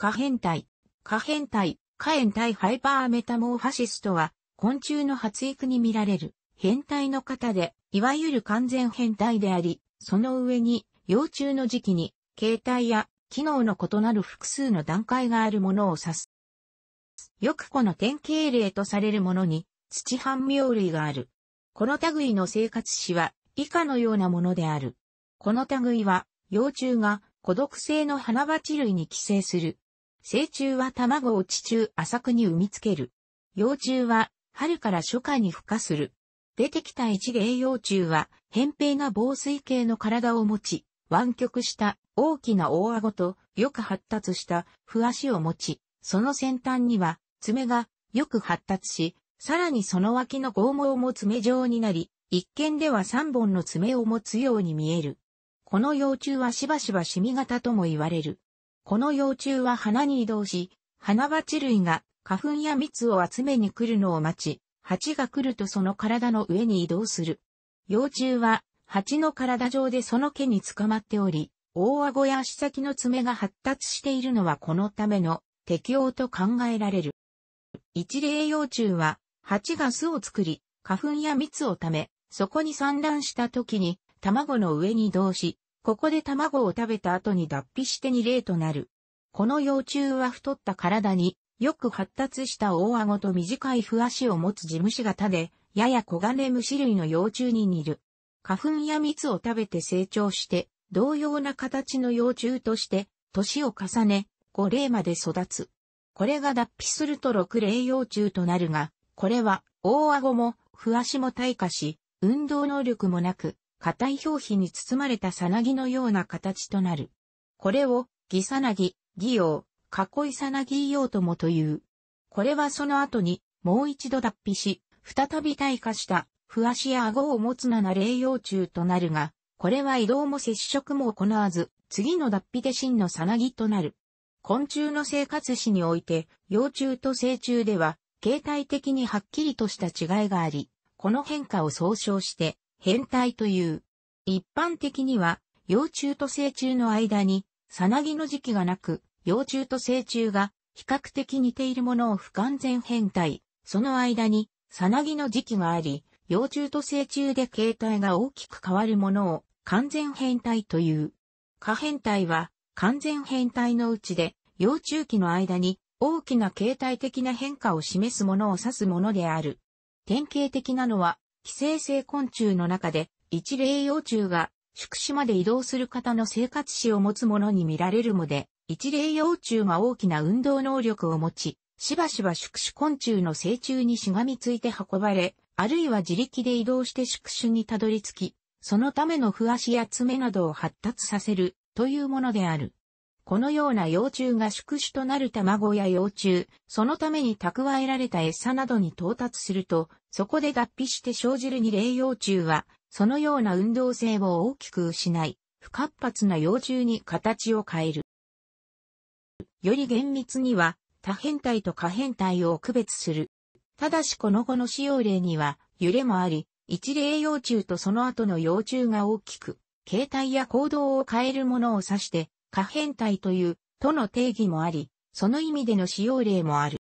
可変態、可変態、可変態ハイパーメタモーファシスとは、昆虫の発育に見られる変態の方で、いわゆる完全変態であり、その上に、幼虫の時期に、形態や機能の異なる複数の段階があるものを指す。よくこの典型例とされるものに、土半妙類がある。この類の生活史は、以下のようなものである。この類は、幼虫が孤独性の花鉢類に寄生する成虫は卵を地中浅くに産みつける。幼虫は春から初夏に孵化する。出てきた一芸幼虫は、扁平な防水系の体を持ち、湾曲した大きな大顎とよく発達した不足を持ち、その先端には爪がよく発達し、さらにその脇の剛毛も爪状になり、一見では3本の爪を持つように見える。この幼虫はしばしばシミ型とも言われる。この幼虫は花に移動し、花鉢類が花粉や蜜を集めに来るのを待ち、蜂が来るとその体の上に移動する。幼虫は蜂の体上でその毛に捕まっており、大顎や足先の爪が発達しているのはこのための適応と考えられる。一例幼虫は蜂が巣を作り、花粉や蜜をため、そこに産卵した時に卵の上に移動し、ここで卵を食べた後に脱皮して2例となる。この幼虫は太った体に、よく発達した大顎と短い不足を持つ務虫型で、やや小金虫類の幼虫に似る。花粉や蜜を食べて成長して、同様な形の幼虫として、年を重ね、5例まで育つ。これが脱皮すると6例幼虫となるが、これは、大顎も、不足も退化し、運動能力もなく、硬い表皮に包まれたさなぎのような形となる。これを、ギさなぎ、ギ用、囲いさなぎウともという。これはその後に、もう一度脱皮し、再び退化した、不足や顎を持つなな霊幼虫となるが、これは移動も接触も行わず、次の脱皮で真のさなぎとなる。昆虫の生活史において、幼虫と成虫では、形態的にはっきりとした違いがあり、この変化を総称して、変態という。一般的には、幼虫と成虫の間に、さなぎの時期がなく、幼虫と成虫が比較的似ているものを不完全変態、その間に、さなぎの時期があり、幼虫と成虫で形態が大きく変わるものを完全変態という。可変態は完全変態のうちで、幼虫期の間に大きな形態的な変化を示すものを指すものである。典型的なのは寄生性昆虫の中で、一例幼虫が宿死まで移動する方の生活史を持つものに見られるので、一例幼虫が大きな運動能力を持ち、しばしば宿主昆虫の成虫にしがみついて運ばれ、あるいは自力で移動して宿主にたどり着き、そのための不足や爪などを発達させるというものである。このような幼虫が宿主となる卵や幼虫、そのために蓄えられた餌などに到達すると、そこで脱皮して生じる二霊幼虫は、そのような運動性を大きく失い、不活発な幼虫に形を変える。より厳密には、多変態と可変態を区別する。ただしこの後の使用例には、揺れもあり、一例幼虫とその後の幼虫が大きく、形態や行動を変えるものを指して、可変態という、との定義もあり、その意味での使用例もある。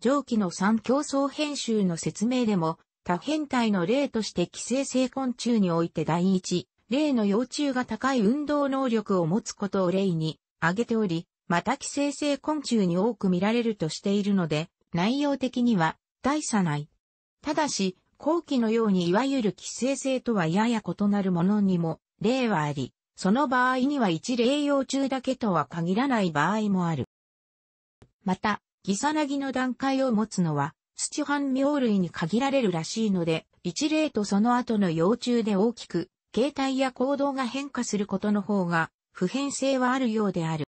上記の3競争編集の説明でも、多変態の例として寄生性昆虫において第一、例の幼虫が高い運動能力を持つことを例に挙げており、また寄生性昆虫に多く見られるとしているので、内容的には大差ない。ただし、後期のようにいわゆる寄生性とはやや異なるものにも例はあり、その場合には一例用中だけとは限らない場合もある。また、ギサナギの段階を持つのは、土半苗類に限られるらしいので、一例とその後の幼虫で大きく、形態や行動が変化することの方が、普遍性はあるようである。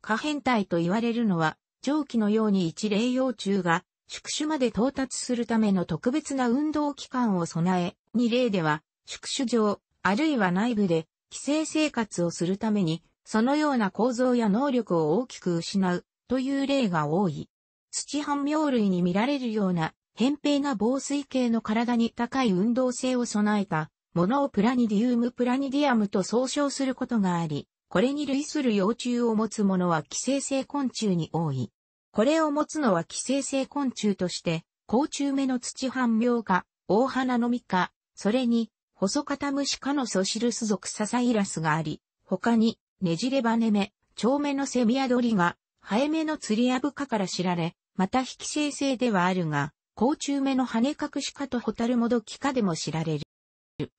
可変態と言われるのは、上記のように一例幼虫が、宿主まで到達するための特別な運動期間を備え、二例では、宿主上、あるいは内部で、寄生生活をするために、そのような構造や能力を大きく失うという例が多い。土半妙類に見られるような、扁平な防水系の体に高い運動性を備えたものをプラニディウムプラニディアムと総称することがあり、これに類する幼虫を持つものは寄生性昆虫に多い。これを持つのは寄生性昆虫として、甲虫目の土半妙か、大花の実か、それに、細型虫かのソシルス属ササイラスがあり、他に、ねじれバネ目、長目のセミアドリが、ハエ目の釣りアブかから知られ、また引き生成ではあるが、甲虫目の羽隠しかとホタルモドキ科でも知られる。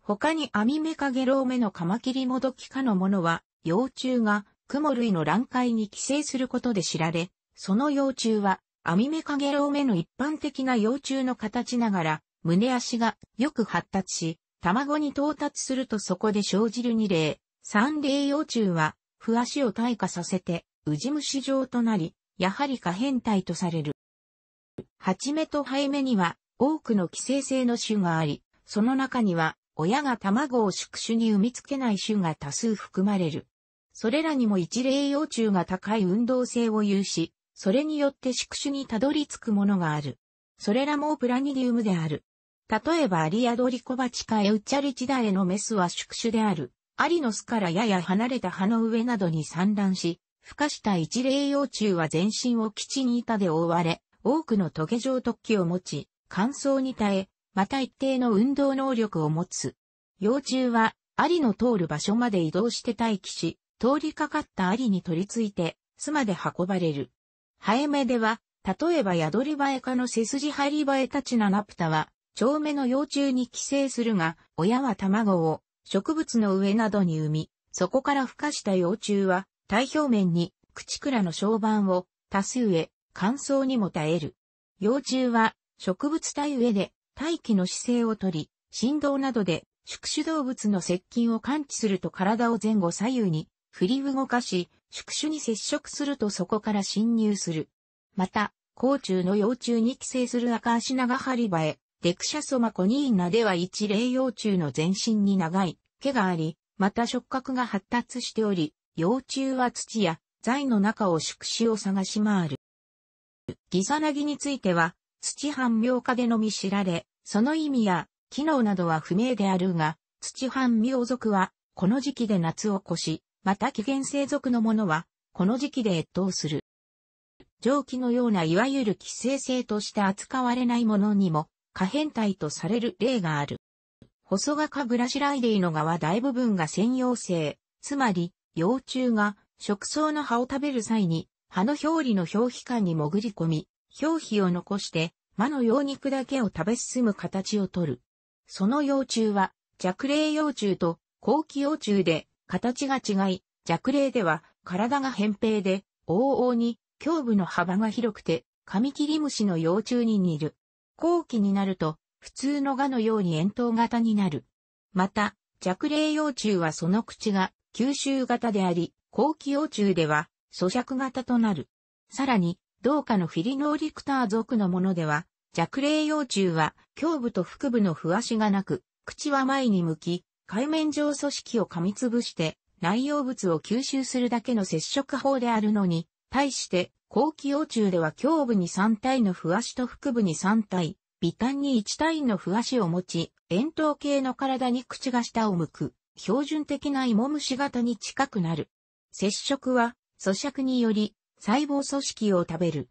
他に網目かゲロウ目のカマキリモドキ科のものは、幼虫がクモ類の卵塊に寄生することで知られ、その幼虫は、網目かゲロウ目の一般的な幼虫の形ながら、胸足がよく発達し、卵に到達するとそこで生じる二例、三例幼虫は、不足を退化させて、ウジ虫状となり、やはり可変体とされる。ハチメとハイメには、多くの寄生性の種があり、その中には、親が卵を宿主に産みつけない種が多数含まれる。それらにも一例幼虫が高い運動性を有し、それによって宿主にたどり着くものがある。それらもプラニディウムである。例えばアリアドリコバチカエウチャリチダエのメスは宿主である、アリの巣からやや離れた葉の上などに産卵し、孵化した一例幼虫は全身を基地に板で覆われ、多くのトゲ状突起を持ち、乾燥に耐え、また一定の運動能力を持つ。幼虫は、アリの通る場所まで移動して待機し、通りかかったアリに取り付いて、巣まで運ばれる。ハエメでは、例えばヤドリバエ科の背筋ハリバエたちナナプタは、長目の幼虫に寄生するが、親は卵を植物の上などに産み、そこから孵化した幼虫は、体表面に口倉の床板を多数へ乾燥にも耐える。幼虫は植物体上で大気の姿勢をとり、振動などで宿主動物の接近を感知すると体を前後左右に振り動かし、宿主に接触するとそこから侵入する。また、甲虫の幼虫に寄生する赤足長ハリバエ、デクシャソマコニーナでは一例幼虫の全身に長い毛があり、また触覚が発達しており、幼虫は土や材の中を宿主を探し回る。ギザナギについては、土半苗化でのみ知られ、その意味や機能などは不明であるが、土半苗族は、この時期で夏を越し、また起源生族のものは、この時期で越冬する。蒸気のようないわゆる寄生性として扱われないものにも可変体とされる例がある。細画科グラシライデイの側大部分が専用性、つまり、幼虫が食草の葉を食べる際に、葉の表裏の表皮下に潜り込み、表皮を残して、魔の羊肉だけを食べ進む形をとる。その幼虫は、弱霊幼虫と後期幼虫で形が違い、弱霊では体が扁平で、往々に胸部の幅が広くて、カミキリムシの幼虫に似る。後期になると、普通のガのように円筒型になる。また、弱霊幼虫はその口が吸収型であり、後期幼虫では咀嚼型となる。さらに、同化のフィリノーリクター属のものでは、弱霊幼虫は胸部と腹部の不足がなく、口は前に向き、海面上組織を噛みつぶして内容物を吸収するだけの接触法であるのに、対して後期幼虫では胸部に3体のふわしと腹部に3体、微端に1体のふわしを持ち、円筒形の体に口が下を向く、標準的な芋虫型に近くなる。接触は、咀嚼により、細胞組織を食べる。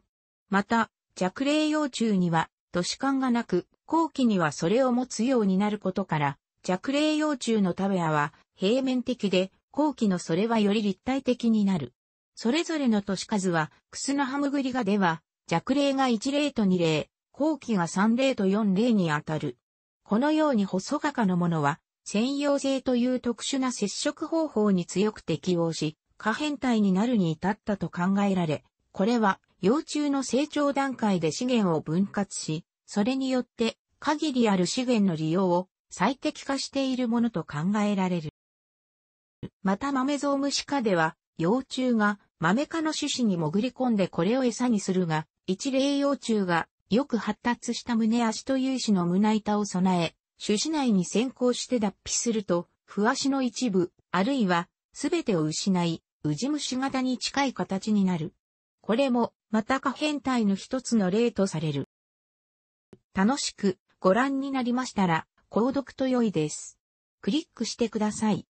また、弱霊幼虫には、都市感がなく、後期にはそれを持つようになることから、弱霊幼虫の食べ屋は、平面的で、後期のそれはより立体的になる。それぞれの都市数は、クスナハムグリガでは、弱例が1例と2例、後期が3例と4例にあたる。このように細画家のものは、専用性という特殊な接触方法に強く適応し、可変態になるに至ったと考えられ、これは、幼虫の成長段階で資源を分割し、それによって限りある資源の利用を最適化しているものと考えられる。また豆ゾウムシ科では、幼虫がマメ科の種子に潜り込んでこれを餌にするが、一例幼虫がよく発達した胸足という種の胸板を備え、種子内に先行して脱皮すると、不足の一部、あるいは、すべてを失い、ウジ虫型に近い形になる。これも、また可変態の一つの例とされる。楽しくご覧になりましたら、購読と良いです。クリックしてください。